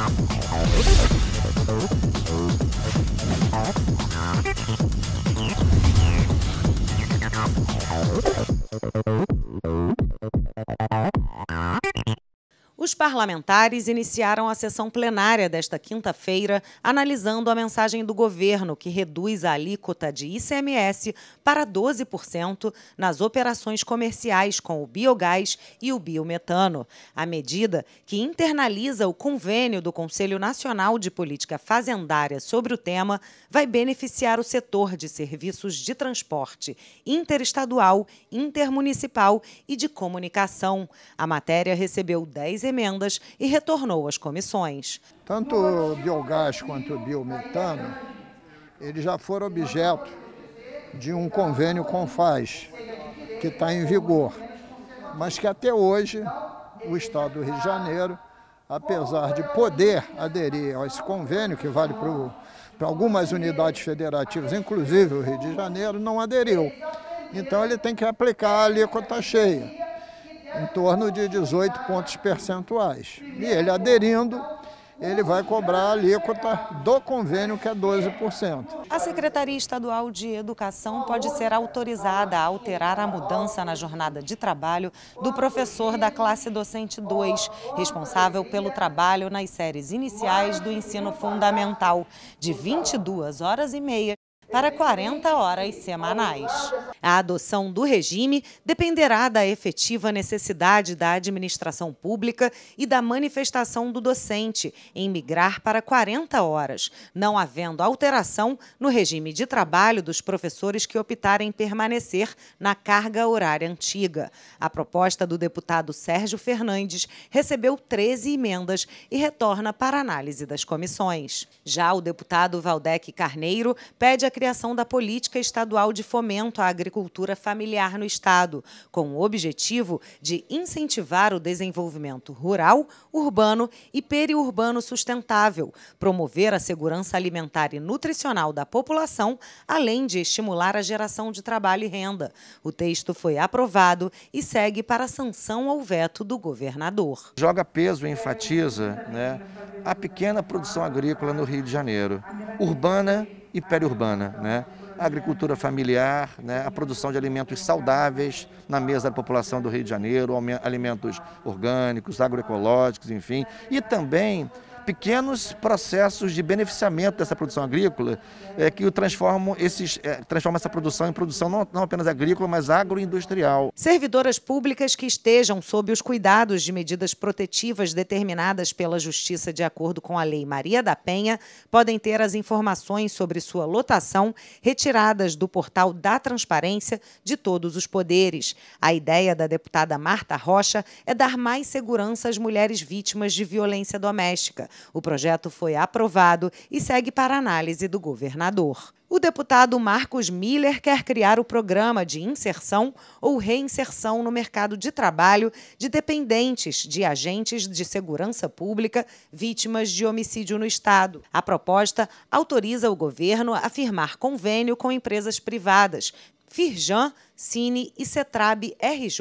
Thank you. Os parlamentares iniciaram a sessão plenária desta quinta-feira, analisando a mensagem do governo que reduz a alíquota de ICMS para 12% nas operações comerciais com o biogás e o biometano. A medida, que internaliza o convênio do Conselho Nacional de Política Fazendária sobre o tema, vai beneficiar o setor de serviços de transporte interestadual, intermunicipal e de comunicação. A matéria recebeu 10 emendas e retornou às comissões. Tanto o biogás quanto o biometano, eles já foram objeto de um convênio com FAS, que está em vigor, mas que até hoje o Estado do Rio de Janeiro, apesar de poder aderir a esse convênio, que vale para algumas unidades federativas, inclusive o Rio de Janeiro, não aderiu. Então ele tem que aplicar a alíquota cheia em torno de 18 pontos percentuais. E ele aderindo, ele vai cobrar a alíquota do convênio, que é 12%. A Secretaria Estadual de Educação pode ser autorizada a alterar a mudança na jornada de trabalho do professor da classe docente 2, responsável pelo trabalho nas séries iniciais do ensino fundamental, de 22 horas e meia para 40 horas semanais. A adoção do regime dependerá da efetiva necessidade da administração pública e da manifestação do docente em migrar para 40 horas, não havendo alteração no regime de trabalho dos professores que optarem permanecer na carga horária antiga. A proposta do deputado Sérgio Fernandes recebeu 13 emendas e retorna para análise das comissões. Já o deputado Valdec Carneiro pede a criação da Política Estadual de Fomento à Agricultura Familiar no Estado, com o objetivo de incentivar o desenvolvimento rural, urbano e periurbano sustentável, promover a segurança alimentar e nutricional da população, além de estimular a geração de trabalho e renda. O texto foi aprovado e segue para sanção ou veto do governador. Joga peso e enfatiza né, a pequena produção agrícola no Rio de Janeiro, urbana e periurbana, né? a agricultura familiar, né? a produção de alimentos saudáveis na mesa da população do Rio de Janeiro, alimentos orgânicos, agroecológicos, enfim, e também pequenos processos de beneficiamento dessa produção agrícola é, que transformam esses, é, transforma essa produção em produção não, não apenas agrícola, mas agroindustrial. Servidoras públicas que estejam sob os cuidados de medidas protetivas determinadas pela Justiça de acordo com a Lei Maria da Penha podem ter as informações sobre sua lotação retiradas do portal da Transparência de todos os poderes. A ideia da deputada Marta Rocha é dar mais segurança às mulheres vítimas de violência doméstica. O projeto foi aprovado e segue para análise do governador. O deputado Marcos Miller quer criar o programa de inserção ou reinserção no mercado de trabalho de dependentes de agentes de segurança pública vítimas de homicídio no Estado. A proposta autoriza o governo a firmar convênio com empresas privadas, Firjan Cine e Cetrab RJ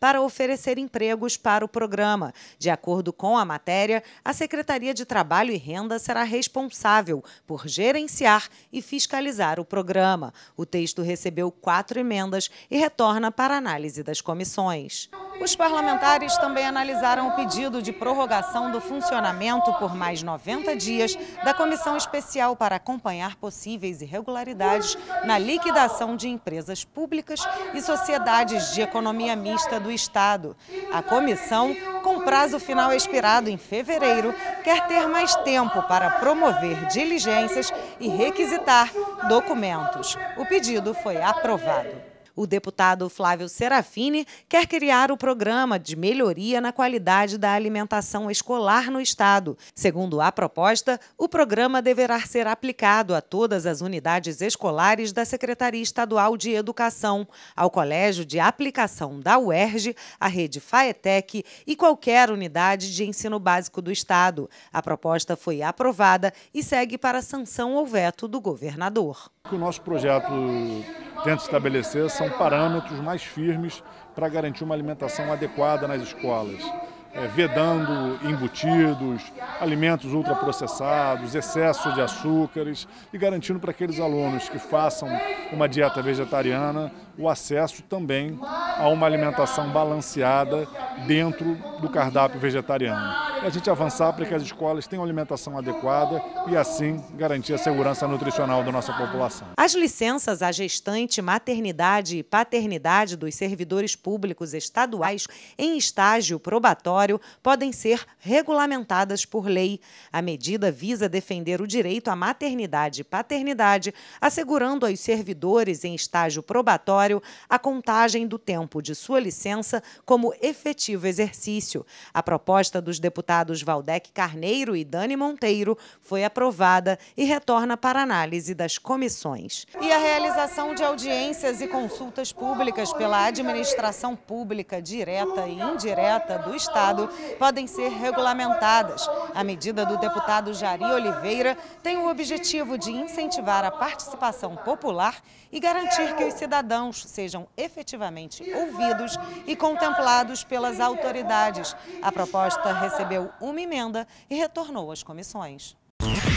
para oferecer empregos para o programa. De acordo com a matéria, a Secretaria de Trabalho e Renda será responsável por gerenciar e fiscalizar o programa. O texto recebeu quatro emendas e retorna para análise das comissões. Os parlamentares também analisaram o pedido de prorrogação do funcionamento por mais 90 dias da comissão especial para acompanhar possíveis irregularidades na liquidação de empresas públicas e sociedades de economia mista do Estado. A comissão, com prazo final expirado em fevereiro, quer ter mais tempo para promover diligências e requisitar documentos. O pedido foi aprovado. O deputado Flávio Serafini quer criar o programa de melhoria na qualidade da alimentação escolar no Estado. Segundo a proposta, o programa deverá ser aplicado a todas as unidades escolares da Secretaria Estadual de Educação, ao Colégio de Aplicação da UERJ, à rede FAETEC e qualquer unidade de ensino básico do Estado. A proposta foi aprovada e segue para sanção ou veto do governador. O nosso projeto tenta estabelecer são parâmetros mais firmes para garantir uma alimentação adequada nas escolas. É, vedando embutidos, alimentos ultraprocessados, excesso de açúcares e garantindo para aqueles alunos que façam uma dieta vegetariana o acesso também a uma alimentação balanceada dentro do cardápio vegetariano e a gente avançar para que as escolas tenham alimentação adequada e assim garantir a segurança nutricional da nossa população. As licenças à gestante, maternidade e paternidade dos servidores públicos estaduais em estágio probatório podem ser regulamentadas por lei. A medida visa defender o direito à maternidade e paternidade, assegurando aos servidores em estágio probatório a contagem do tempo de sua licença como efetivo exercício. A proposta dos deputados deputados Valdec Carneiro e Dani Monteiro foi aprovada e retorna para análise das comissões. E a realização de audiências e consultas públicas pela administração pública direta e indireta do Estado podem ser regulamentadas. A medida do deputado Jari Oliveira tem o objetivo de incentivar a participação popular e garantir que os cidadãos sejam efetivamente ouvidos e contemplados pelas autoridades. A proposta recebeu recebeu uma emenda e retornou às comissões. Música